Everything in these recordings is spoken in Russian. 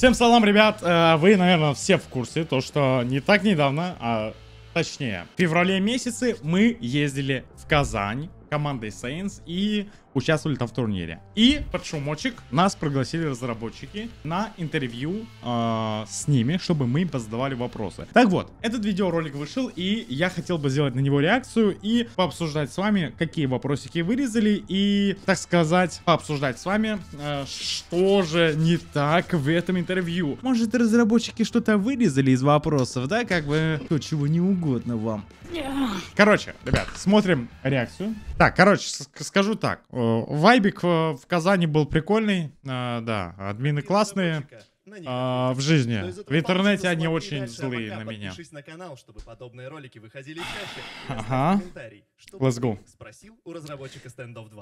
Всем салам, ребят! Э, вы, наверное, все в курсе, то что не так недавно, а точнее, в феврале месяце мы ездили в Казань командой Saints и участвовали там в турнире. И под шумочек нас пригласили разработчики на интервью э, с ними, чтобы мы им позадавали вопросы. Так вот, этот видеоролик вышел, и я хотел бы сделать на него реакцию и пообсуждать с вами, какие вопросики вырезали, и, так сказать, пообсуждать с вами, э, что же не так в этом интервью. Может, разработчики что-то вырезали из вопросов, да, как бы то, чего не угодно вам. Короче, ребят, смотрим реакцию. Так, короче, скажу так. Э, вайбик в Казани был прикольный, э, да, админы классные. А, в жизни. В интернете они очень злые на меня. на канал, чтобы подобные ролики выходили чаще. Ага. Let's go.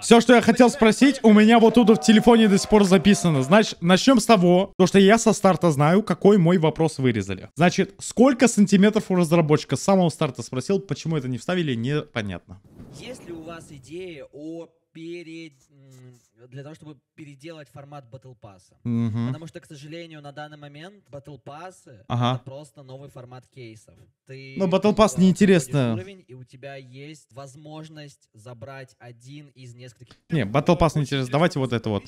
Все, что я хотел спросить, у меня вот тут в телефоне до сих пор записано. Значит, начнем с того, то, что я со старта знаю, какой мой вопрос вырезали. Значит, сколько сантиметров у разработчика? С самого старта спросил, почему это не вставили, непонятно. Если у вас идея о перед... для того, чтобы переделать формат Battle Pass. Угу. Потому что, к сожалению, на данный момент Battle Pass ага. это просто новый формат кейсов. Ты Но ну, Battle Pass неинтересно. Уровень, и у тебя есть возможность забрать один из нескольких... Не, Battle Pass неинтересно. Давайте вот это вот.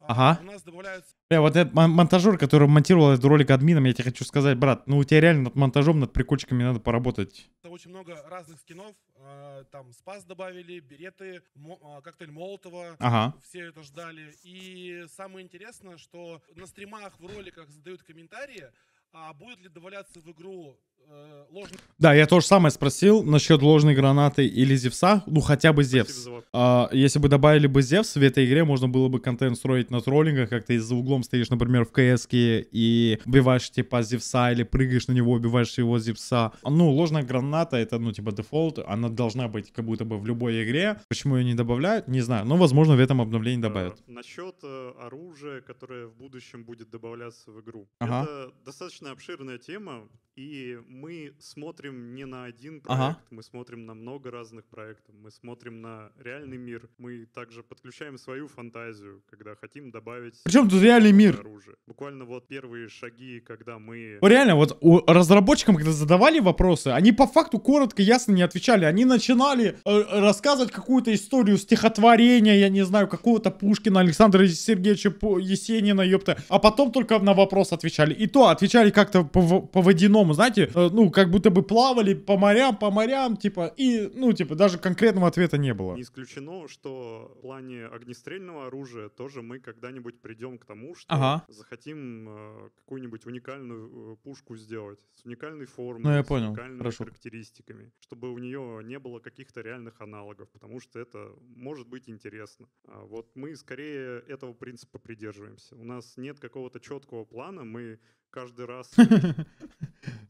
Ага. У нас добавляются... Бля, вот этот монтажер, который монтировал этот ролик админом, я тебе хочу сказать, брат, ну у тебя реально над монтажом, над прикольчиками надо поработать. Очень много разных скинов, э, там спас добавили, береты, э, коктейль Молотова, ага. все это ждали. И самое интересное, что на стримах, в роликах задают комментарии, а будет ли добавляться в игру Э, да, я тоже самое спросил насчет ложной гранаты или Зевса, ну хотя бы Зевс. А, если бы добавили бы Зевс в этой игре, можно было бы контент строить на троллингах, как ты за углом стоишь, например, в кс и убиваешь типа Зевса или прыгаешь на него, убиваешь его Зевса. Ну, ложная граната, это ну типа дефолт, она должна быть как будто бы в любой игре. Почему ее не добавляют, не знаю, но возможно в этом обновлении добавят. А, э, насчет э, оружия, которое в будущем будет добавляться в игру. Ага. Это достаточно обширная тема, и мы смотрим не на один проект, ага. мы смотрим на много разных проектов, мы смотрим на реальный мир, мы также подключаем свою фантазию, когда хотим добавить. Причем тут реальный мир? Оружие. Буквально вот первые шаги, когда мы. Реально, вот у разработчикам, когда задавали вопросы, они по факту коротко, ясно не отвечали, они начинали э, рассказывать какую-то историю стихотворения, я не знаю какого-то Пушкина, Александра Сергеевича Есенина, ёпта, а потом только на вопрос отвечали. И то отвечали как-то по, по водяному по-другому, знаете, э, ну, как будто бы плавали по морям, по морям, типа, и, ну, типа, даже конкретного ответа не было. Не исключено, что в плане огнестрельного оружия тоже мы когда-нибудь придем к тому, что ага. захотим э, какую-нибудь уникальную э, пушку сделать с уникальной формой, ну, я с понял. уникальными Хорошо. характеристиками, чтобы у нее не было каких-то реальных аналогов, потому что это может быть интересно. А вот мы скорее этого принципа придерживаемся. У нас нет какого-то четкого плана, мы каждый раз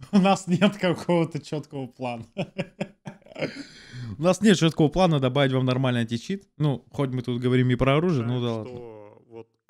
У нас нет какого-то четкого плана. У нас нет четкого плана добавить вам нормальный античит. Ну, хоть мы тут говорим и про оружие, ну да ладно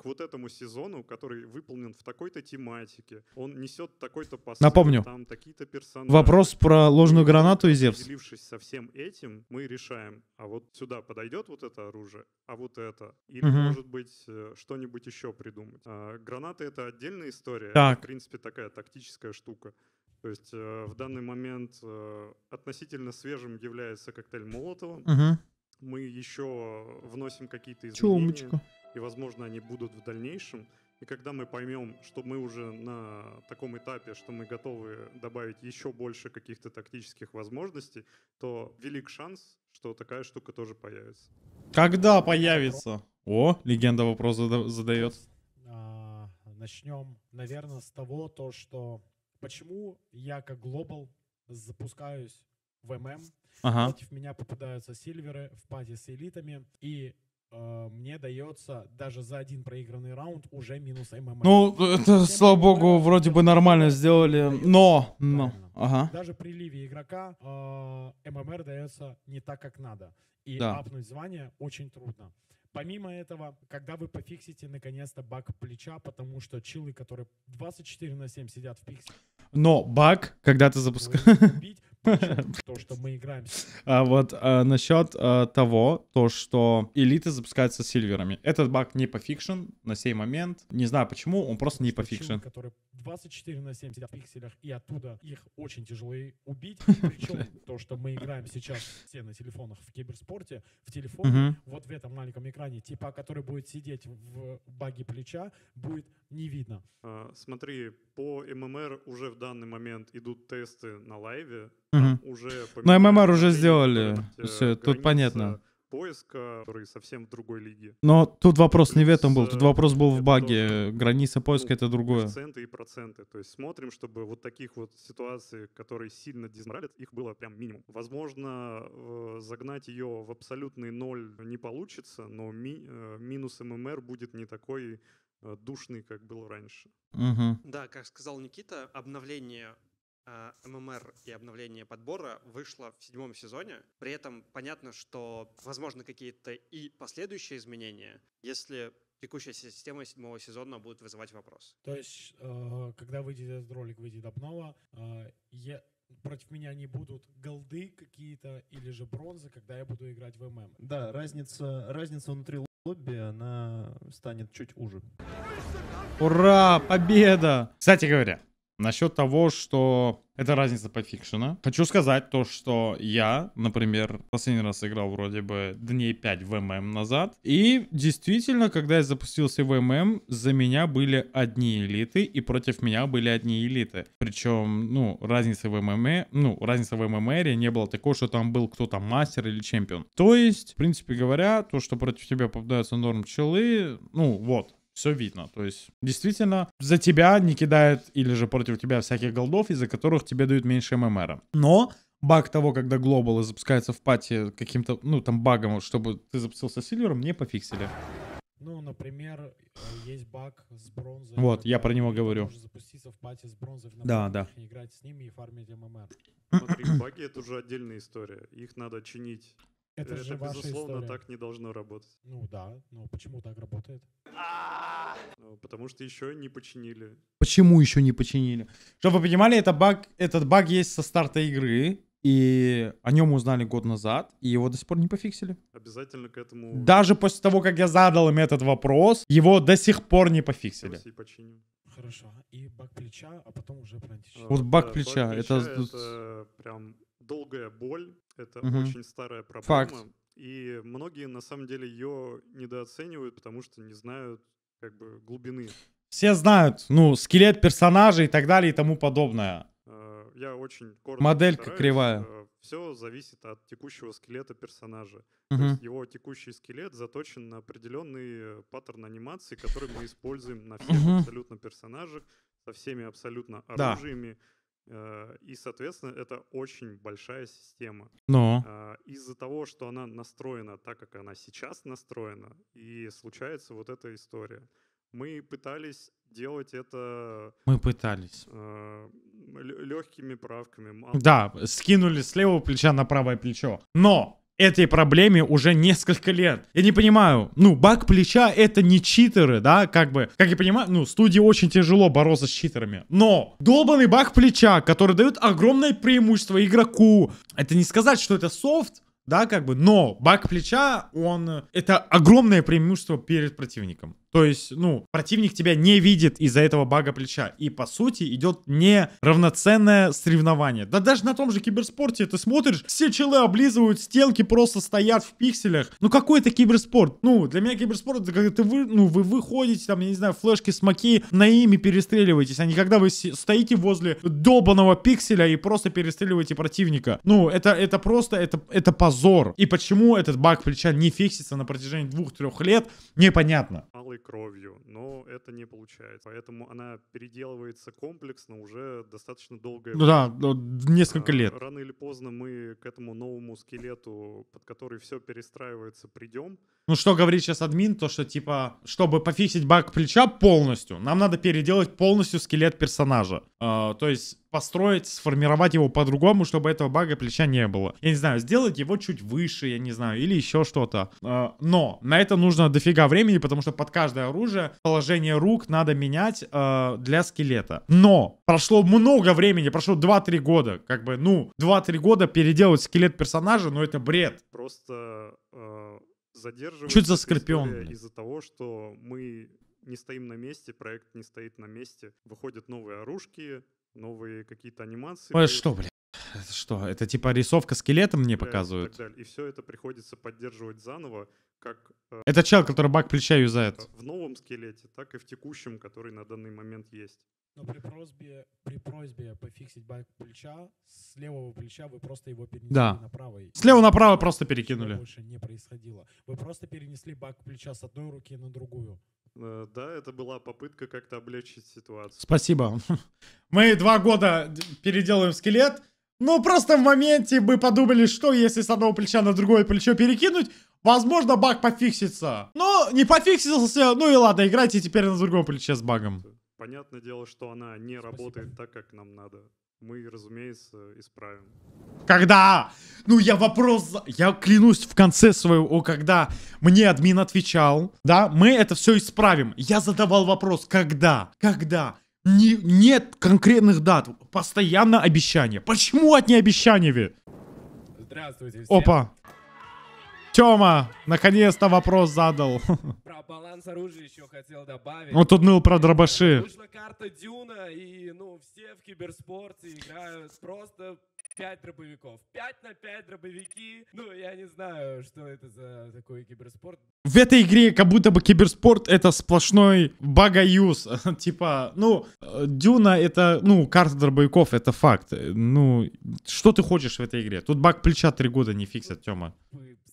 к вот этому сезону, который выполнен в такой-то тематике, он несет такой-то посыл, Напомню, там такие-то персонажи. Вопрос про ложную гранату и Зевс. Поделившись со всем этим, мы решаем, а вот сюда подойдет вот это оружие, а вот это. Или, угу. может быть, э, что-нибудь еще придумать. А, гранаты — это отдельная история. Так. в принципе, такая тактическая штука. То есть э, в данный момент э, относительно свежим является коктейль Молотова. Угу. Мы еще вносим какие-то изменения. Чумочка. И, возможно, они будут в дальнейшем. И когда мы поймем, что мы уже на таком этапе, что мы готовы добавить еще больше каких-то тактических возможностей, то велик шанс, что такая штука тоже появится. Когда появится? О, легенда вопрос задает. А, Начнем, наверное, с того, то, что Почему я как глобал запускаюсь в ММ, ага. против меня попадаются сильверы в пати с элитами, и э, мне дается даже за один проигранный раунд уже минус ММА. Ну, э, это, слава богу, ММА, вроде бы нормально сделали, но... но. Ага. Даже при ливе игрока э, ММР дается не так, как надо. И да. апнуть звание очень трудно. Помимо этого, когда вы пофиксите наконец-то баг плеча, потому что чилы, которые 24 на 7 сидят в пикселе, но баг, когда ты запускаешь то, что мы играем. А вот а, э, насчет а, э, того, то, что элиты запускаются сильверами. Этот баг не пофикшен на сей момент. Не знаю почему, он просто не пофикшен. Которые 24 на 7 сидят в пикселях, и оттуда их очень тяжело убить. Причем то, что мы играем сейчас все на телефонах в киберспорте, в телефоне, вот в этом маленьком экране, типа, который будет сидеть в баге плеча, будет не видно. А, смотри, по ММР уже в данный момент идут тесты на лайве. Угу. Уже Но ММР уже сделали. Э, Все, тут понятно поиска, который совсем в другой лиге. Но тут вопрос не в этом был, тут э, вопрос был в баге. Э, границы поиска ну, это другое. Проценты и проценты. То есть смотрим, чтобы вот таких вот ситуаций, которые сильно дизморалят, их было прям минимум. Возможно, загнать ее в абсолютный ноль не получится, но минус ММР будет не такой Э, душный, как было раньше. Угу. Да, как сказал Никита, обновление э, ММР и обновление подбора вышло в седьмом сезоне. При этом понятно, что возможно какие-то и последующие изменения, если текущая система седьмого сезона будет вызывать вопрос. То есть, э, когда выйдет этот ролик, выйдет обнова, э, я против меня не будут голды какие-то или же бронзы, когда я буду играть в ММ. Да, разница, разница внутри лобби, она станет чуть уже. Ура, победа! Кстати говоря, Насчет того, что это разница подфикшена. Хочу сказать то, что я, например, последний раз играл вроде бы дней 5 в ММ назад. И действительно, когда я запустился в ММ, за меня были одни элиты, и против меня были одни элиты. Причем, ну, разница в ММ, ну, разница в ММР не было такого, что там был кто-то мастер или чемпион. То есть, в принципе говоря, то, что против тебя попадаются норм челы, ну, вот, все видно. То есть, действительно, за тебя не кидают или же против тебя всяких голдов, из-за которых тебе дают меньше ММР. Но баг того, когда глобалы запускаются в пати каким-то, ну, там, багом, чтобы ты запустился сильвером, не пофиксили. Ну, например, э, есть баг с бронзой. Вот, я про него говорю. запуститься в пати с бронзой. Да, да. Играть с ними и фармить ММР. Смотри, баги это уже отдельная история. Их надо чинить. Это, это же безусловно, история. так не должно работать. Ну да, но почему так работает? Ну, потому что еще не починили. Почему еще не починили? Чтобы вы понимали, это баг, этот баг есть со старта игры, и о нем узнали год назад, и его до сих пор не пофиксили. Обязательно к этому... Даже после того, как я задал им этот вопрос, его до сих пор не пофиксили. И Хорошо. И баг плеча, а потом уже про э, Вот баг, да, плеча, баг плеча, это... это прям долгая боль, это угу. очень старая проблема. Факт. И многие на самом деле ее недооценивают, потому что не знают как бы глубины. Все знают, ну, скелет персонажей и так далее и тому подобное. Э, я очень коротко Моделька стараюсь. кривая. Э, Все зависит от текущего скелета персонажа. Угу. То есть его текущий скелет заточен на определенный э, паттерн анимации, который мы используем на всех угу. абсолютно персонажах, со всеми абсолютно оружиями. Да Э, и, соответственно, это очень большая система. Но. А, из-за того, что она настроена так, как она сейчас настроена, и случается вот эта история. Мы пытались делать это... Мы пытались. Э, легкими правками. А да, скинули с левого плеча на правое плечо. Но этой проблеме уже несколько лет. Я не понимаю, ну, баг плеча это не читеры, да, как бы, как я понимаю, ну, студии очень тяжело бороться с читерами, но долбанный баг плеча, который дает огромное преимущество игроку, это не сказать, что это софт, да, как бы, но баг плеча, он, это огромное преимущество перед противником. То есть, ну, противник тебя не видит из-за этого бага плеча. И, по сути, идет неравноценное соревнование. Да даже на том же киберспорте ты смотришь, все челы облизывают стенки, просто стоят в пикселях. Ну, какой это киберспорт? Ну, для меня киберспорт, это когда ты, вы, ну, вы выходите, там, я не знаю, флешки, смоки, на ими перестреливаетесь, а не когда вы стоите возле долбанного пикселя и просто перестреливаете противника. Ну, это, это просто, это, это позор. И почему этот баг плеча не фиксится на протяжении двух-трех лет, непонятно белой кровью, но это не получается. Поэтому она переделывается комплексно уже достаточно долгое ну время. Да, ну, несколько а, лет. Рано или поздно мы к этому новому скелету, под который все перестраивается, придем. Ну что говорит сейчас админ, то что типа, чтобы пофиксить баг плеча полностью, нам надо переделать полностью скелет персонажа. Э, то есть построить, сформировать его по-другому, чтобы этого бага плеча не было. Я не знаю, сделать его чуть выше, я не знаю, или еще что-то. Э, но на это нужно дофига времени, потому что под каждое оружие положение рук надо менять э, для скелета. Но прошло много времени, прошло 2-3 года. Как бы, ну, 2-3 года переделать скелет персонажа, но ну, это бред. Просто... Э задерживается. Чуть за скорпион. Из-за того, что мы не стоим на месте, проект не стоит на месте. Выходят новые оружки, новые какие-то анимации. Ой, а что, блин? Это что? Это типа рисовка скелета мне показывают? И, и все это приходится поддерживать заново, как... Э, это чел, который баг плеча юзает. В новом скелете, так и в текущем, который на данный момент есть. Но при просьбе, при просьбе пофиксить байк плеча, с левого плеча вы просто его перенесли Да. на правый. Слева направо просто перекинули. Больше не происходило. Вы просто перенесли байк плеча с одной руки на другую. Э, да, это была попытка как-то облегчить ситуацию. Спасибо. Мы два года переделываем скелет. Ну, просто в моменте мы подумали, что если с одного плеча на другое плечо перекинуть, возможно, баг пофиксится. Но не пофиксился, ну и ладно, играйте теперь на другом плече с багом. Понятное дело, что она не Спасибо. работает так, как нам надо. Мы, разумеется, исправим. Когда? Ну, я вопрос... Я клянусь в конце своего, когда мне админ отвечал, да, мы это все исправим. Я задавал вопрос, когда? Когда? Не, нет конкретных дат. Постоянно обещания. Почему от не обещания, Здравствуйте всем. Опа. Тёма, наконец-то вопрос задал. Про баланс оружия еще хотел добавить. Он тут ныл про дробаши. Вышла карта Дюна, и ну все в киберспорте играют просто 5 дробовиков. 5 на 5 дробовики. Ну, я не знаю, что это за такой киберспорт. В этой игре как будто бы киберспорт это сплошной багаюз. типа, ну, Дюна это, ну, карта дробовиков, это факт. Ну, что ты хочешь в этой игре? Тут баг плеча 3 года не фиксят, Тёма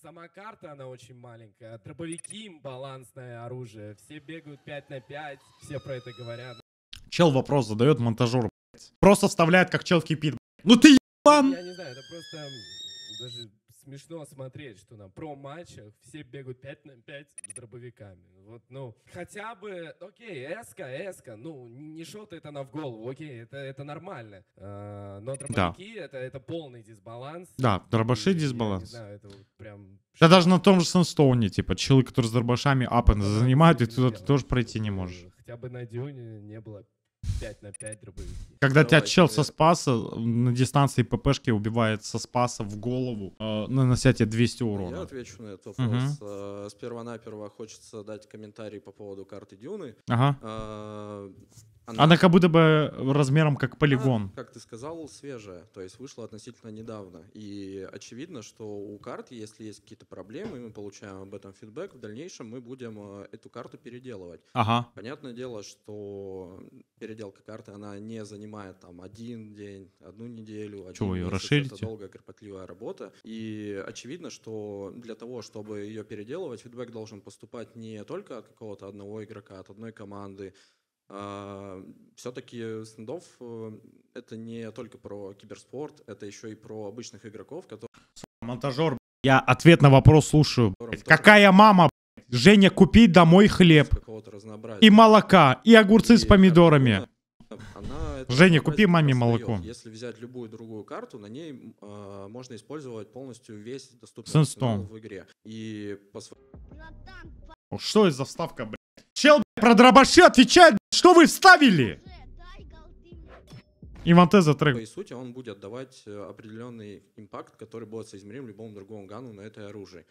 сама карта, она очень маленькая. Дробовики — балансное оружие. Все бегают 5 на 5, все про это говорят. Чел вопрос задает монтажеру, Просто вставляет, как чел кипит, Ну ты ебан! Я не знаю, это просто даже смешно смотреть, что на про-матчах все бегают 5 на 5 с дробовиками. Вот, ну, хотя бы, окей, эска, эска, ну, не шот это на в голову, окей, это, это нормально. А, но дробовики да. это, это полный дисбаланс. Да, дробаши дисбаланс. Я, знаю, это вот прям... Да даже на том же Санстоуне, типа, челы, которые с дробашами апы занимают, и туда ты тоже пройти не можешь. Хотя бы на Дюне не было 5 на 5 дробовики. Когда Давай, тебя чел со спаса на дистанции ППшки убивает со спаса в голову, э, нанося тебе 200 урона. Я отвечу на этот вопрос. Угу. Э, Сперва-наперво хочется дать комментарий по поводу карты Дюны. Ага. Э, она, она как будто бы размером как полигон. Она, как ты сказал, свежая, то есть вышла относительно недавно. И очевидно, что у карт, если есть какие-то проблемы, мы получаем об этом фидбэк, в дальнейшем мы будем э, эту карту переделывать. Ага. Понятное дело, что переделка карты, она не занимает там один день, одну неделю, один Чего, месяц. Ее расширить Это долгая, кропотливая работа. И очевидно, что для того, чтобы ее переделывать, фидбэк должен поступать не только от какого-то одного игрока, от одной команды, а, Все-таки стендов э, это не только про киберспорт, это еще и про обычных игроков, которые... Монтажер, я ответ на вопрос слушаю. Какая мама, Женя, купи домой хлеб. И молока, и огурцы и с помидорами. Она, Женя, купи маме молоко. Если взять любую другую карту, на ней э, можно использовать полностью весь доступный в игре. И по... Что это за вставка, блядь? Про дробаши отвечает, что вы вставили? И Монтеза трек. По сути, он будет давать э, определенный импакт, который будет соизмерим любому другому гану на этой оружии,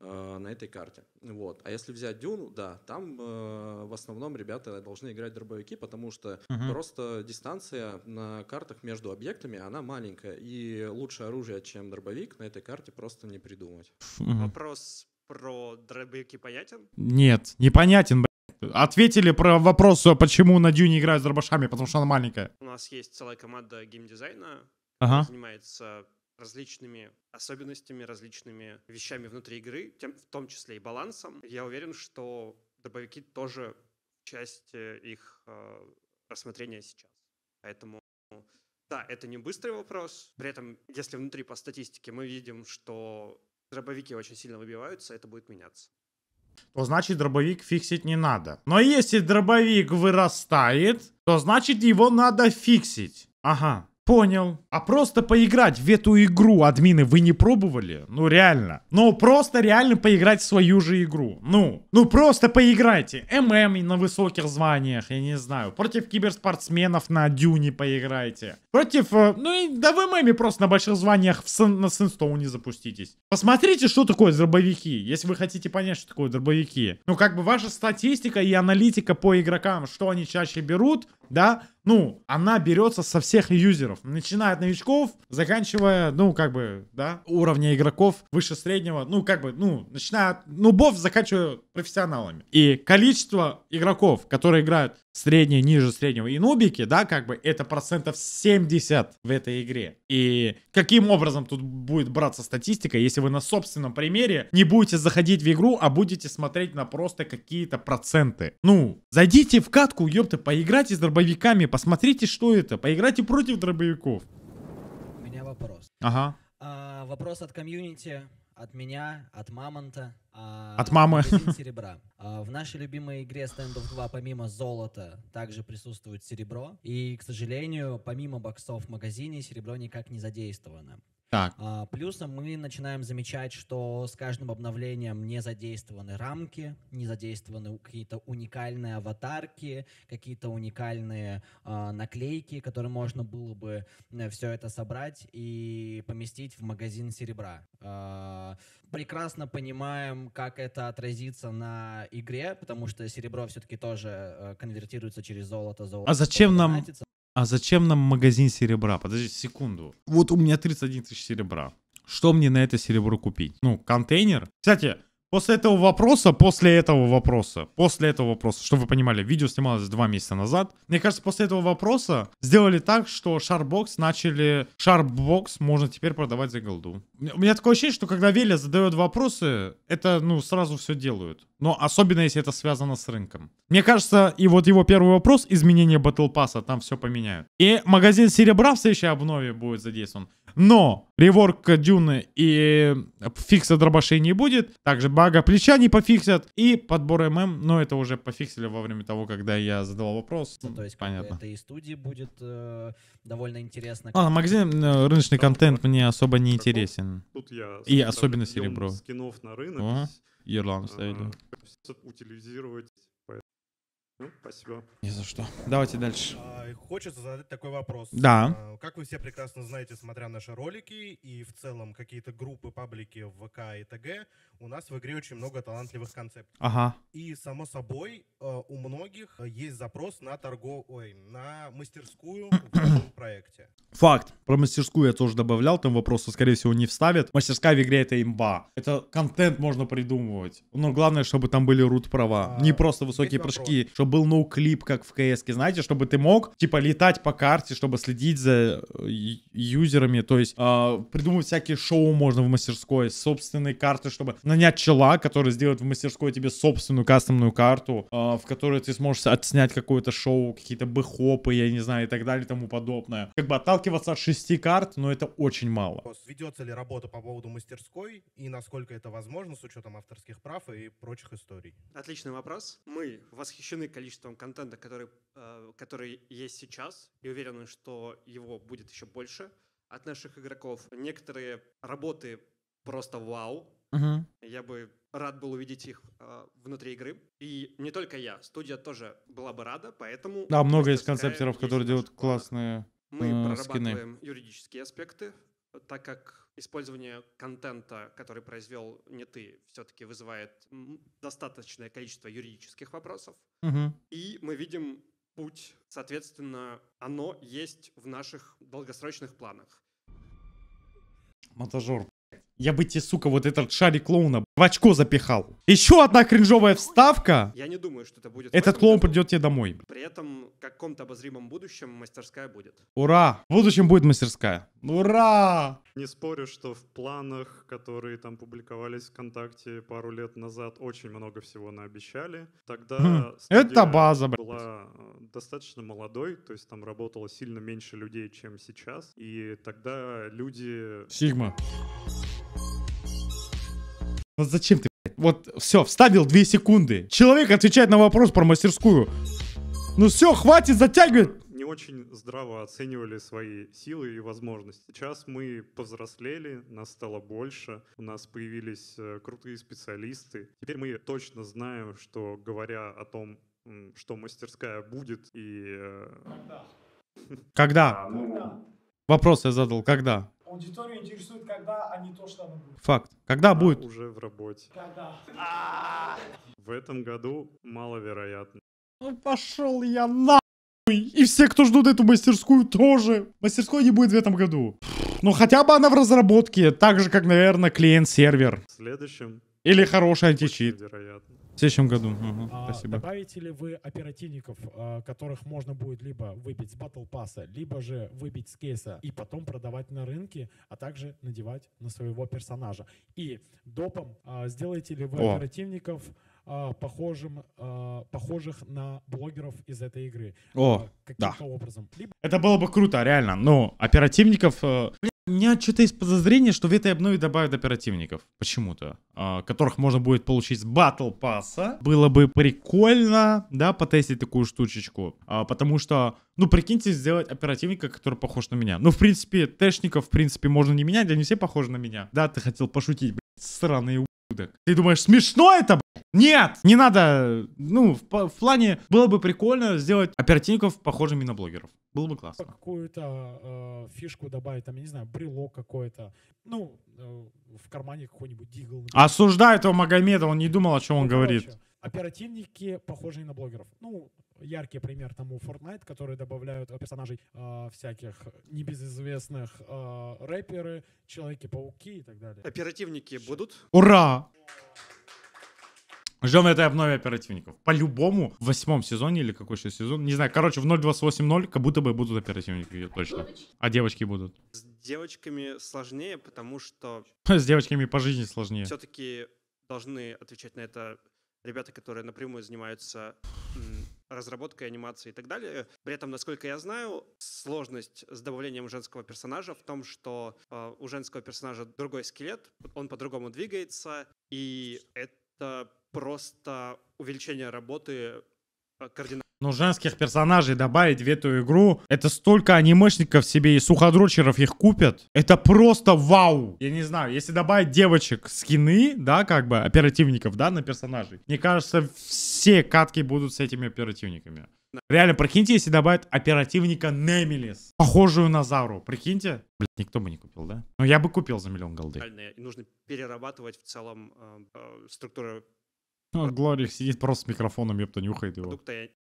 э, на этой карте. Вот. А если взять Дюну, да, там э, в основном ребята должны играть дробовики, потому что угу. просто дистанция на картах между объектами, она маленькая. И лучшее оружие, чем дробовик, на этой карте просто не придумать. Угу. Вопрос про дробовики понятен? Нет, непонятен, блин. Ответили про вопрос, а почему на Дюне играют с дробашами, потому что она маленькая. У нас есть целая команда геймдизайна, ага. занимается различными особенностями, различными вещами внутри игры, тем, в том числе и балансом. Я уверен, что дробовики тоже часть э, их э, рассмотрения сейчас. Поэтому да, это не быстрый вопрос. При этом, если внутри по статистике мы видим, что дробовики очень сильно выбиваются, это будет меняться то значит дробовик фиксить не надо. Но если дробовик вырастает, то значит его надо фиксить. Ага. Понял. А просто поиграть в эту игру, админы, вы не пробовали? Ну реально. Ну просто реально поиграть в свою же игру. Ну, ну просто поиграйте. ММ на высоких званиях, я не знаю. Против киберспортсменов на дюне поиграйте. Против, э, ну и да в ММ просто на больших званиях в сын, на Синстоуне запуститесь. Посмотрите, что такое дробовики, если вы хотите понять, что такое дробовики. Ну как бы ваша статистика и аналитика по игрокам, что они чаще берут, да, ну, она берется со всех юзеров, начиная от новичков, заканчивая, ну, как бы, да, уровня игроков выше среднего, ну, как бы, ну, начиная от нубов, заканчивая профессионалами. И количество игроков, которые играют средние, ниже среднего. И нубики, да, как бы это процентов 70 в этой игре. И каким образом тут будет браться статистика, если вы на собственном примере не будете заходить в игру, а будете смотреть на просто какие-то проценты. Ну, зайдите в катку, ёпта, поиграйте с дробовиками, посмотрите, что это, поиграйте против дробовиков. У меня вопрос. Ага. А, вопрос от комьюнити от меня, от Мамонта. А, от мамы. серебра. А, в нашей любимой игре Stand of 2 помимо золота также присутствует серебро. И, к сожалению, помимо боксов в магазине серебро никак не задействовано. Так. А, плюсом мы начинаем замечать, что с каждым обновлением не задействованы рамки, не задействованы какие-то уникальные аватарки, какие-то уникальные а, наклейки, которые можно было бы э, все это собрать и поместить в магазин серебра. А, прекрасно понимаем, как это отразится на игре, потому что серебро все-таки тоже э, конвертируется через золото. золото а зачем нам а зачем нам магазин серебра? Подожди секунду. Вот у меня 31 тысяч серебра. Что мне на это серебро купить? Ну, контейнер. Кстати, После этого вопроса, после этого вопроса, после этого вопроса, чтобы вы понимали, видео снималось два месяца назад. Мне кажется, после этого вопроса сделали так, что шарбокс начали... шарбокс можно теперь продавать за голду. У меня такое ощущение, что когда Веля задает вопросы, это, ну, сразу все делают. Но особенно, если это связано с рынком. Мне кажется, и вот его первый вопрос, изменение Battle Pass, а там все поменяют. И магазин серебра в следующей обнове будет задействован. Но реворка дюны и э, фикса дробашей не будет. Также бага плеча не пофиксят. И подбор ММ, но это уже пофиксили во время того, когда я задавал вопрос. Ну, то есть, понятно. Это и студии будет э, довольно интересно. А, магазин, э, рыночный контент мне особо не интересен. Тут я... И особенно серебро. Скинов на рынок. О, Ерлан ставили. А, утилизировать ну, спасибо. Не за что. Давайте дальше. А, хочется задать такой вопрос. Да. А, как вы все прекрасно знаете, смотря наши ролики и в целом какие-то группы, паблики в ВК и ТГ, у нас в игре очень много талантливых концептов. Ага. И, само собой, э, у многих есть запрос на торгов... на мастерскую в проекте. Факт. Про мастерскую я тоже добавлял, там вопросы, скорее всего, не вставят. Мастерская в игре это имба. Это контент можно придумывать. Но главное, чтобы там были рут-права. А, не просто высокие прыжки, чтобы был ноу-клип, как в кс знаете, чтобы ты мог, типа, летать по карте, чтобы следить за э, юзерами, то есть э, придумывать всякие шоу можно в мастерской, собственные карты, чтобы нанять чела, который сделает в мастерской тебе собственную кастомную карту, э, в которой ты сможешь отснять какое-то шоу, какие-то бэхопы, я не знаю, и так далее и тому подобное. Как бы отталкиваться от шести карт, но это очень мало. Ведется ли работа по поводу мастерской и насколько это возможно с учетом авторских прав и прочих историй? Отличный вопрос. Мы восхищены количеством контента, который, э, который есть сейчас, и уверены, что его будет еще больше от наших игроков. Некоторые работы просто вау. uh Я бы рад был увидеть их э, внутри игры. И не только я, студия тоже была бы рада, поэтому... Да, много есть концептеров, которые делают классные Мы э, прорабатываем скины. юридические аспекты так как использование контента, который произвел не ты, все-таки вызывает достаточное количество юридических вопросов. Угу. И мы видим путь, соответственно, оно есть в наших долгосрочных планах. Монтажер я бы тебе, сука, вот этот шарик клоуна в очко запихал. Еще одна кринжовая вставка. Я не думаю, что это будет. Этот клоун году. придет тебе домой. При этом, в каком-то обозримом будущем мастерская будет. Ура! В будущем будет мастерская. Ура! Не спорю, что в планах, которые там публиковались ВКонтакте пару лет назад, очень много всего наобещали. Тогда хм. это база, блядь. была э, достаточно молодой, то есть там работало сильно меньше людей, чем сейчас. И тогда люди... Сигма. Сигма. Вот ну, зачем ты, блядь? Вот, все, вставил 2 секунды. Человек отвечает на вопрос про мастерскую. Ну все, хватит затягивать. Не очень здраво оценивали свои силы и возможности. Сейчас мы повзрослели, нас стало больше, у нас появились э, крутые специалисты. Теперь мы точно знаем, что говоря о том, что мастерская будет и... Э, когда? Когда? Вопрос я задал, когда? Аудиторию интересует, когда, а то, что оно будет. Факт. Когда Она будет? Уже в работе. Когда? А! В этом году маловероятно. Ну пошел я на. И все, кто ждут эту мастерскую, тоже. Мастерской не будет в этом году. Но ну, хотя бы она в разработке, так же, как, наверное, клиент-сервер. В следующем. Или хороший античит. Вероятно. В следующем году. Угу, а, спасибо. Добавите ли вы оперативников, а, которых можно будет либо выбить с батл пасса, либо же выбить с кейса и потом продавать на рынке, а также надевать на своего персонажа? И допом а, сделаете ли вы О. оперативников а, похожим, похожих на блогеров из этой игры? О, каким-то да. образом. Либо... Это было бы круто, реально. Но ну, оперативников... Э, у меня что-то есть подозрение, что в этой обнове добавят оперативников. Почему-то. А, которых можно будет получить с батл пасса. Было бы прикольно, да, потестить такую штучечку. А, потому что, ну, прикиньте, сделать оперативника, который похож на меня. Ну, в принципе, тэшников, в принципе, можно не менять, они все похожи на меня. Да, ты хотел пошутить, блядь, сраные никуда. Ты думаешь, смешно это, Нет, не надо. Ну, в, в плане было бы прикольно сделать оперативников похожими на блогеров. Было бы классно. Какую-то э, фишку добавить, там, я не знаю, брелок какой-то. Ну, э, в кармане какой-нибудь дигл. Например. Осуждаю этого Магомеда, он не думал, о чем ну, он короче, говорит. Оперативники, похожие на блогеров. Ну, яркий пример тому Fortnite, который добавляют э, персонажей э, всяких небезызвестных э, рэперы, Человеки-пауки и так далее. Оперативники будут? Ура! Ждем этой обнове оперативников. По-любому в восьмом сезоне или какой еще сезон, не знаю, короче, в 0.28.0 как будто бы будут оперативники, точно. А девочки будут. С девочками сложнее, потому что... С девочками по жизни сложнее. Все-таки должны отвечать на это ребята, которые напрямую занимаются разработкой анимации и так далее. При этом, насколько я знаю, сложность с добавлением женского персонажа в том, что э, у женского персонажа другой скелет, он по-другому двигается, и это просто увеличение работы Э, кардинально. Но женских персонажей добавить в эту игру, это столько анимешников себе и суходрочеров их купят. Это просто вау! Я не знаю, если добавить девочек скины, да, как бы, оперативников, да, на персонажей, мне кажется, все катки будут с этими оперативниками. Реально, прикиньте, если добавят оперативника Немелис, похожую на Зару, прикиньте. Блин, никто бы не купил, да? Ну, я бы купил за миллион голды. Нужно перерабатывать в целом э, э, структуру Глорик сидит просто с микрофоном, ёпта, нюхает его.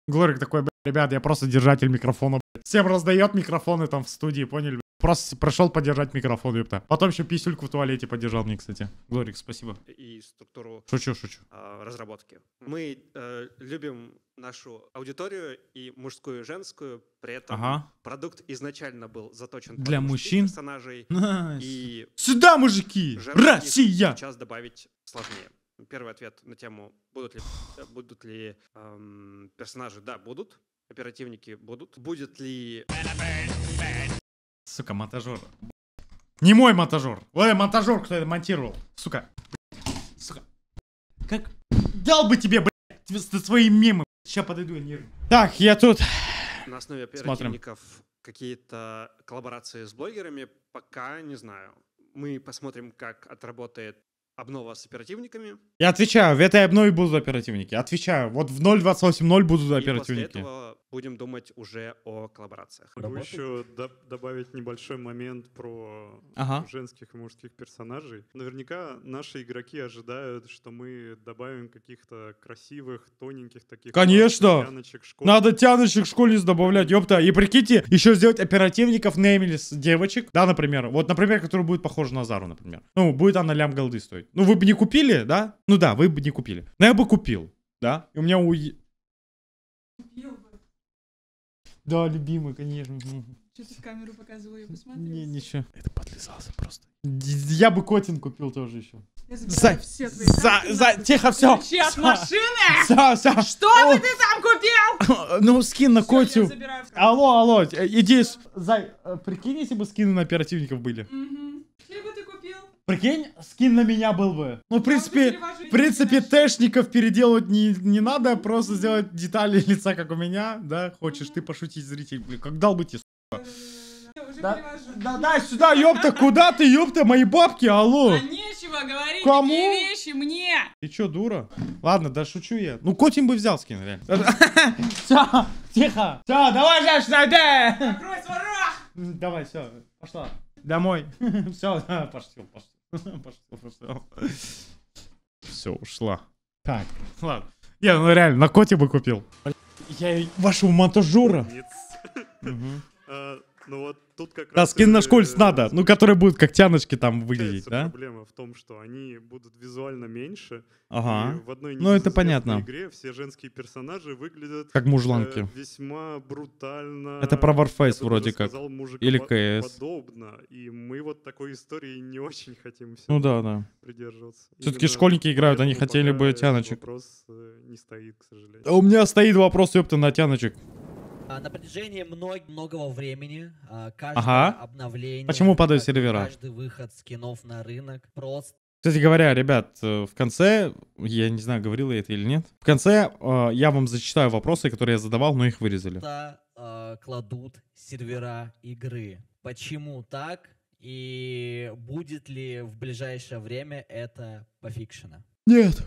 Глорик такой, бля, ребят, я просто держатель микрофона, Всем раздает микрофоны там в студии, поняли, Просто прошел подержать микрофон, ёпта. Потом еще писюльку в туалете подержал мне, кстати. Глорик, спасибо. И структуру... Шучу, шучу. А, разработки. Мы э, любим нашу аудиторию и мужскую, и женскую. При этом ага. продукт изначально был заточен для мужчин персонажей. Nice. И сюда мужики, Россия. Сейчас добавить сложнее. Первый ответ на тему, будут ли, будут ли эм, персонажи. Да, будут. Оперативники будут. Будет ли... Сука, монтажер. Не мой монтажер. Ой, монтажер, кто это монтировал. Сука. Сука. Как? Дал бы тебе, блядь, свои мемы. Сейчас подойду, я Так, я тут. На основе оперативников какие-то коллаборации с блогерами пока не знаю. Мы посмотрим, как отработает обнова с оперативниками. Я отвечаю, в этой обнове будут оперативники. Отвечаю, вот в 0.28.0 будут и оперативники. после этого будем думать уже о коллаборациях. Могу еще до- добавить небольшой момент про ага. женских и мужских персонажей. Наверняка наши игроки ожидают, что мы добавим каких-то красивых, тоненьких таких... Конечно! Тяночек школ... Надо тяночек школьниц добавлять, ёпта. И прикиньте, еще сделать оперативников неймилис девочек, да, например. Вот, например, который будет похож на Зару, например. Ну, будет она лям голды стоить такой, ну вы бы не купили, да? Ну да, вы бы не купили. Но «Ну, я бы купил, да? И у меня у... Да, любимый, конечно. Что ты в камеру показывал, я посмотрел. Не, ничего. Это подлезался просто. Я бы котин купил тоже еще. За, все твои за, за, тихо, все. Ключи от машины? Все, все. Что О. ты там купил? Ну, скин на котю. Алло, алло, э, иди. Зай, э, прикинь, если бы скины на оперативников были. Угу. Прикинь, скин на меня был бы. Ну, в принципе, в принципе, тэшников переделывать не, не надо, просто сделать детали лица, как у меня, да? Хочешь ты пошутить, зритель, блин, как дал бы тебе, сука. Да, да, да, сюда, ёпта, куда ты, ёпта, мои бабки, алло. А нечего говорить Кому? такие вещи мне. Ты чё, дура? Ладно, да шучу я. Ну, Котин бы взял скин, реально. Всё, тихо. Всё, давай, Жаш, найди. Давай, все, пошла. Домой. Все, пошел, пошел. Пошло, пошло. Все, ушла. Так. Ладно. Я, ну реально, на коте бы купил. Я вашего монтажера. Ну вот тут как да, раз... Да, скин на школьц надо, ну, которые будут как тяночки там выглядеть, да? Проблема в том, что они будут визуально меньше. Ага. в одной ну, это понятно. игре все женские персонажи выглядят... Как мужланки. Э, весьма брутально. Это про Warface вроде как. Сказал, Или КС. Подобно. И мы вот такой истории не очень хотим ну, да, да. придерживаться. Все-таки школьники играют, они хотели бы тяночек. Вопрос э, не стоит, к сожалению. А у меня стоит вопрос, ёпта, на тяночек. А, на протяжении мног многого времени а, каждое ага. обновление, Почему падают сервера? каждый выход скинов на рынок просто кстати говоря, ребят, э, в конце, я не знаю, говорил я это или нет, в конце э, я вам зачитаю вопросы, которые я задавал, но их вырезали. Да, э, кладут сервера игры. Почему так? И будет ли в ближайшее время это пофикшено? Нет.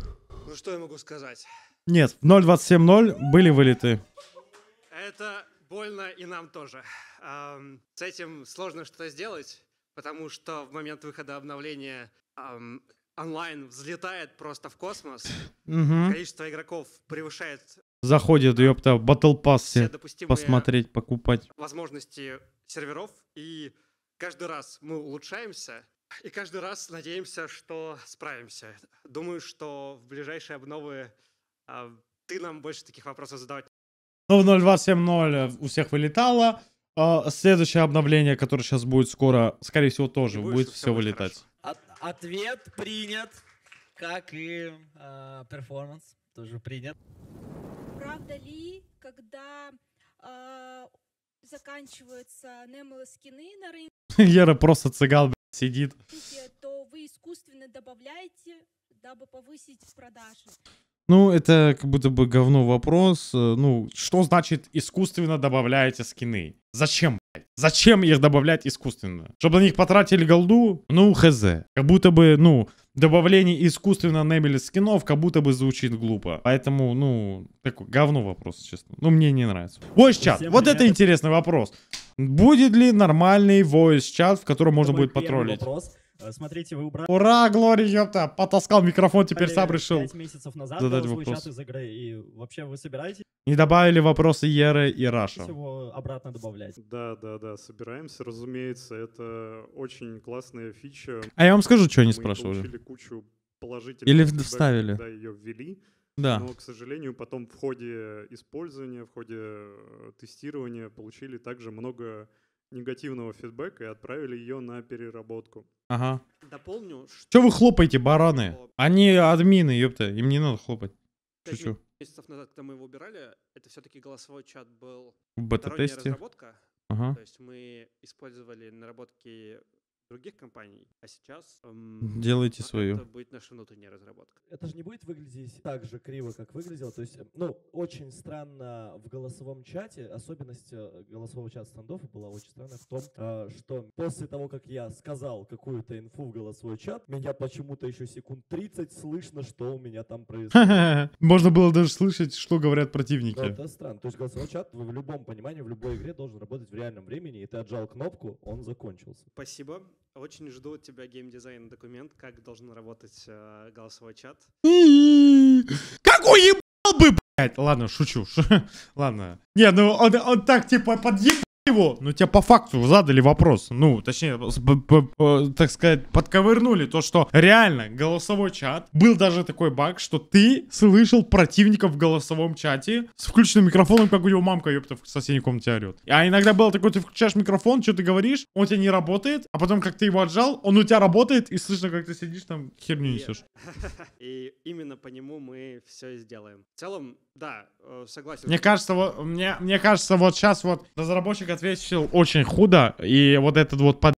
Ну что я могу сказать? Нет, в 0.27.0 были вылеты. Это больно и нам тоже. С этим сложно что-то сделать, потому что в момент выхода обновления онлайн взлетает просто в космос. Угу. Количество игроков превышает... Заходит, ёпта, в Battle Pass посмотреть, покупать. Возможности серверов. И каждый раз мы улучшаемся. И каждый раз надеемся, что справимся. Думаю, что в ближайшие обновы э, ты нам больше таких вопросов задавать но ну, в 0.2.7.0 у всех вылетало. А, следующее обновление, которое сейчас будет скоро, скорее всего, тоже будет, будет все вылетать. От, ответ принят, как и э, перформанс тоже принят. Правда ли, когда э, заканчиваются немало скины на рынке? Ера просто цыгал сидит. То вы искусственно добавляете, дабы повысить продажи. Ну, это как будто бы говно вопрос. Э, ну, что значит искусственно добавляете скины? Зачем, Зачем их добавлять искусственно? Чтобы на них потратили голду? Ну, хз. Как будто бы, ну, добавление искусственно немели скинов как будто бы звучит глупо. Поэтому, ну, такой говно вопрос, честно. Ну, мне не нравится. Voice чат. вот это интересный вопрос. Будет ли нормальный voice чат, в котором можно будет потроллить? Вопрос. Э, смотрите, вы убрали... Ура, Глори, ёпта! Потаскал микрофон, теперь сам решил. Пять месяцев назад задать вопрос. из игры, и вообще вы собираетесь... Не добавили вопросы Еры и Раша. Его обратно добавлять. Да, да, да, собираемся, разумеется. Это очень классная фича. А я вам скажу, что они спрашивали. Мы кучу положительных... Или вставили. Когда ее ввели. Да. Но, к сожалению, потом в ходе использования, в ходе э, тестирования получили также много негативного фидбэка и отправили ее на переработку. Ага. Дополню, что... Че вы хлопаете, бараны? Они админы, ёпта, им не надо хлопать. Шучу. месяцев назад, когда мы его убирали, это все-таки голосовой чат был... В бета-тесте? Ага. То есть мы использовали наработки других компаний, а сейчас эм, делайте свою. Это будет наша внутренняя разработка. Это же не будет выглядеть так же криво, как выглядело. То есть, ну, очень странно в голосовом чате, особенность э, голосового чата стандофа была очень странная в том, э, что после того, как я сказал какую-то инфу в голосовой чат, меня почему-то еще секунд 30 слышно, что у меня там происходит. Можно было даже слышать, что говорят противники. это странно. То есть голосовой чат в любом понимании, в любой игре должен работать в реальном времени, и ты отжал кнопку, он закончился. Спасибо. Очень жду от тебя геймдизайн документ, как должен работать э, голосовой чат. Как уебал бы, блядь! Ладно, шучу. Ладно. Не, ну он, он так типа подъебал его, но тебе по факту задали вопрос. Ну, точнее, так сказать, подковырнули то, что реально голосовой чат. Был даже такой баг, что ты слышал противника в голосовом чате с включенным микрофоном, как у него мамка, ёпта, в соседней комнате орёт. А иногда было такое, ты включаешь микрофон, что ты говоришь, он у тебя не работает, а потом как ты его отжал, он у тебя работает, и слышно, как ты сидишь там, херню несешь. И именно по нему мы все и сделаем. В целом, да, э, согласен. Мне кажется, вот, мне, мне кажется, вот сейчас вот разработчик ответил очень худо, и вот этот вот под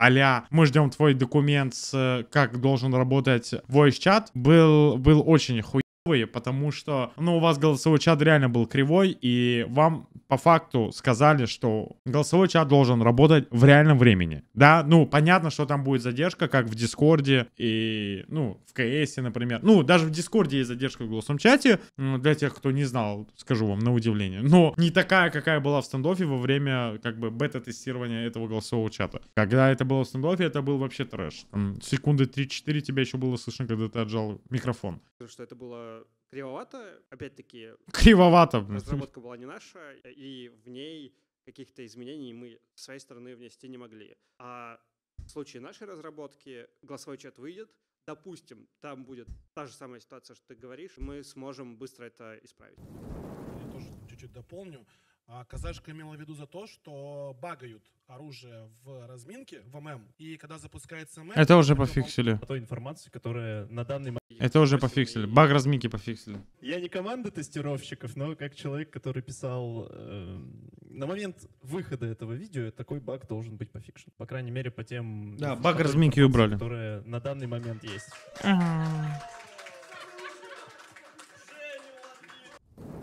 а мы ждем твой документ с как должен работать voice чат был был очень хуй вы, потому что, ну, у вас голосовой чат реально был кривой, и вам по факту сказали, что голосовой чат должен работать в реальном времени. Да, ну, понятно, что там будет задержка, как в Дискорде и, ну, в КСе, например. Ну, даже в Дискорде есть задержка в голосовом чате, ну, для тех, кто не знал, скажу вам на удивление. Но не такая, какая была в стендофе во время, как бы, бета-тестирования этого голосового чата. Когда это было в стендофе, это был вообще трэш. Там секунды 3-4 тебя еще было слышно, когда ты отжал микрофон. Что это было кривовато, опять-таки... Кривовато! Разработка была не наша, и в ней каких-то изменений мы с своей стороны внести не могли. А в случае нашей разработки голосовой чат выйдет, допустим, там будет та же самая ситуация, что ты говоришь, мы сможем быстро это исправить. Я тоже чуть-чуть дополню. А казашка имела в виду за то, что багают оружие в разминке, в ММ, и когда запускается ММ... Это уже пофиксили. Той информации, которая на данный момент... Это уже пофиксили. Баг разминки пофиксили. Я не команда тестировщиков, но как человек, который писал... Э, на момент выхода этого видео такой баг должен быть пофикшен. По крайней мере, по тем... Да, баг разминки убрали. Которые на данный момент есть. Ага.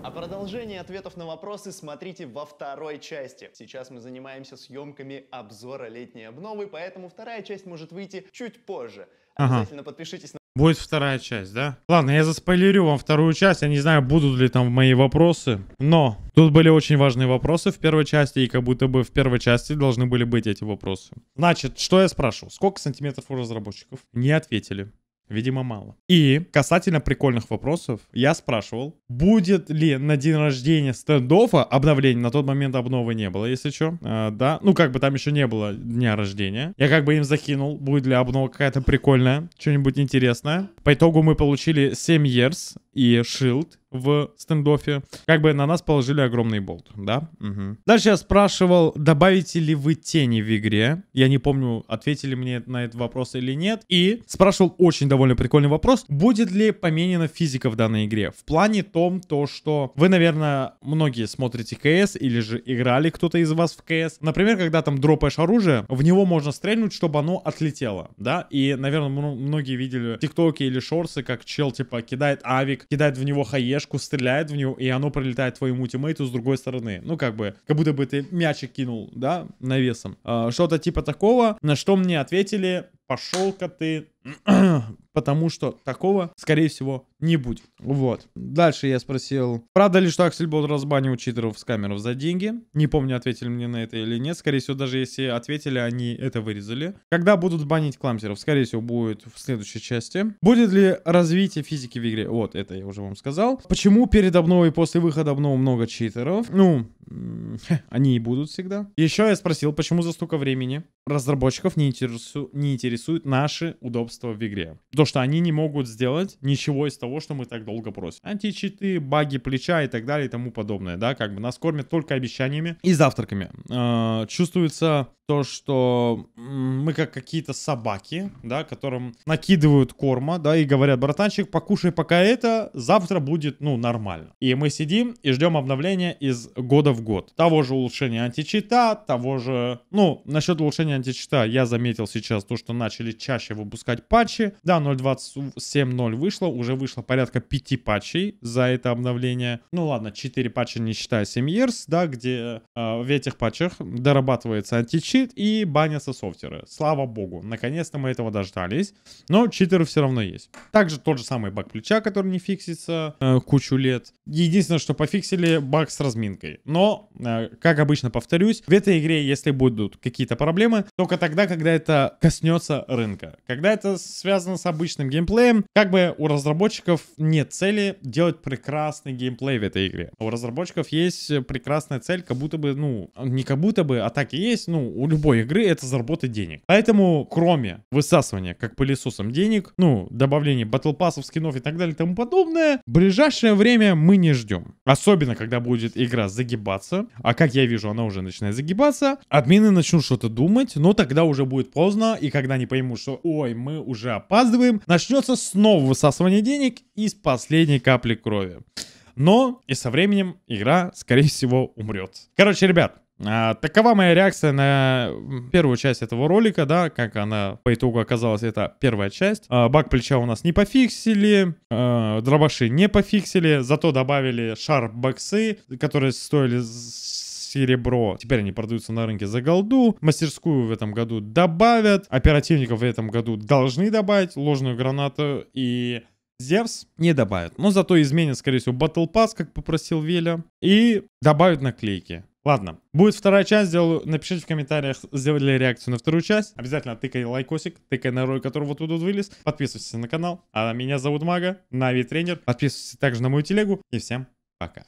А продолжение ответов на вопросы смотрите во второй части. Сейчас мы занимаемся съемками обзора летней обновы, поэтому вторая часть может выйти чуть позже. Обязательно ага. подпишитесь на... Будет вторая часть, да? Ладно, я заспойлерю вам вторую часть. Я не знаю, будут ли там мои вопросы. Но тут были очень важные вопросы в первой части. И как будто бы в первой части должны были быть эти вопросы. Значит, что я спрашивал? Сколько сантиметров у разработчиков? Не ответили. Видимо, мало. И касательно прикольных вопросов, я спрашивал, будет ли на день рождения стендофа обновление? На тот момент обновы не было, если что. А, да, ну как бы там еще не было дня рождения. Я как бы им закинул, будет ли обнова какая-то прикольная, что-нибудь интересное. По итогу мы получили 7 years и shield в стендофе, как бы на нас положили огромный болт, да? Угу. Дальше я спрашивал, добавите ли вы тени в игре? Я не помню, ответили мне на этот вопрос или нет. И спрашивал очень довольно прикольный вопрос, будет ли поменена физика в данной игре? В плане том, то, что вы, наверное, многие смотрите КС или же играли кто-то из вас в КС. Например, когда там дропаешь оружие, в него можно стрельнуть, чтобы оно отлетело, да? И, наверное, многие видели тиктоки или шорсы, как чел, типа, кидает авик, кидает в него хаеш, флешку, стреляет в него, и оно пролетает твоему тиммейту с другой стороны. Ну, как бы, как будто бы ты мячик кинул, да, навесом. А, что-то типа такого, на что мне ответили, пошел-ка ты потому что такого, скорее всего, не будет. Вот. Дальше я спросил, правда ли, что Аксель был разбанил читеров с камеров за деньги? Не помню, ответили мне на это или нет. Скорее всего, даже если ответили, они это вырезали. Когда будут банить кламсеров? Скорее всего, будет в следующей части. Будет ли развитие физики в игре? Вот, это я уже вам сказал. Почему перед обновой и после выхода обнова много читеров? Ну, они и будут всегда. Еще я спросил, почему за столько времени разработчиков не, интересу... не интересуют наши удобства неудобства в игре. То, что они не могут сделать ничего из того, что мы так долго просим. Античиты, баги плеча и так далее и тому подобное, да, как бы нас кормят только обещаниями и завтраками. Э -э чувствуется то, что мы как какие-то собаки, да, которым накидывают корма, да, и говорят, братанчик, покушай пока это, завтра будет, ну, нормально. И мы сидим и ждем обновления из года в год. Того же улучшения античита, того же... Ну, насчет улучшения античита я заметил сейчас то, что начали чаще выпускать патчи. Да, 0.27.0 вышло, уже вышло порядка 5 патчей за это обновление. Ну ладно, 4 патча не считая 7 years, да, где э, в этих патчах дорабатывается античит и баня сосов софтеры. Слава богу, наконец-то мы этого дождались. Но читеры все равно есть. Также тот же самый баг плеча, который не фиксится э, кучу лет. Единственное, что пофиксили, баг с разминкой. Но, э, как обычно повторюсь, в этой игре, если будут какие-то проблемы, только тогда, когда это коснется рынка. Когда это связано с обычным геймплеем, как бы у разработчиков нет цели делать прекрасный геймплей в этой игре. У разработчиков есть прекрасная цель, как будто бы, ну, не как будто бы, а так и есть, ну, у любой игры это заработать затраты денег. Поэтому, кроме высасывания как пылесосом денег, ну, добавления батлпассов, скинов и так далее и тому подобное, в ближайшее время мы не ждем. Особенно, когда будет игра загибаться. А как я вижу, она уже начинает загибаться. Админы начнут что-то думать, но тогда уже будет поздно. И когда они поймут, что ой, мы уже опаздываем, начнется снова высасывание денег из последней капли крови. Но и со временем игра, скорее всего, умрет. Короче, ребят, а, такова моя реакция на первую часть этого ролика, да, как она по итогу оказалась, это первая часть. А, бак плеча у нас не пофиксили, а, дробаши не пофиксили, зато добавили шар-боксы, которые стоили серебро. Теперь они продаются на рынке за голду. Мастерскую в этом году добавят. Оперативников в этом году должны добавить. Ложную гранату и Зевс не добавят. Но зато изменят, скорее всего, Battle Pass, как попросил Веля. И добавят наклейки. Ладно, будет вторая часть, сделаю, напишите в комментариях, сделали реакцию на вторую часть. Обязательно тыкай лайкосик, тыкай на ролик, который вот тут вылез. Подписывайтесь на канал. А меня зовут Мага, Нави Тренер. Подписывайтесь также на мою телегу. И всем пока.